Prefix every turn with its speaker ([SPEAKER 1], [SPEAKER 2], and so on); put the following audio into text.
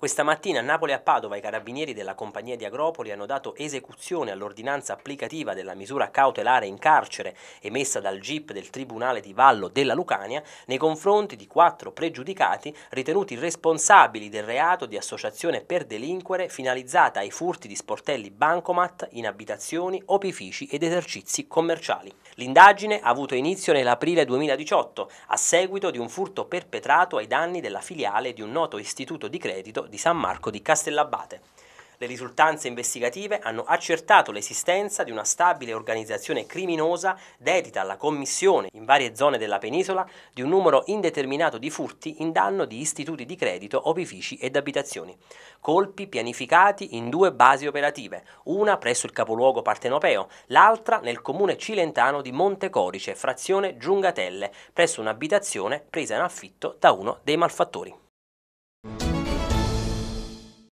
[SPEAKER 1] Questa mattina a Napoli e a Padova i carabinieri della compagnia di Agropoli hanno dato esecuzione all'ordinanza applicativa della misura cautelare in carcere emessa dal GIP del Tribunale di Vallo della Lucania nei confronti di quattro pregiudicati ritenuti responsabili del reato di associazione per delinquere finalizzata ai furti di sportelli bancomat in abitazioni, opifici ed esercizi commerciali. L'indagine ha avuto inizio nell'aprile 2018 a seguito di un furto perpetrato ai danni della filiale di un noto istituto di credito di San Marco di Castellabate. Le risultanze investigative hanno accertato l'esistenza di una stabile organizzazione criminosa dedita alla commissione in varie zone della penisola di un numero indeterminato di furti in danno di istituti di credito, opifici ed abitazioni. Colpi pianificati in due basi operative, una presso il capoluogo partenopeo, l'altra nel comune cilentano di Montecorice, frazione Giungatelle, presso un'abitazione presa in affitto da uno dei malfattori.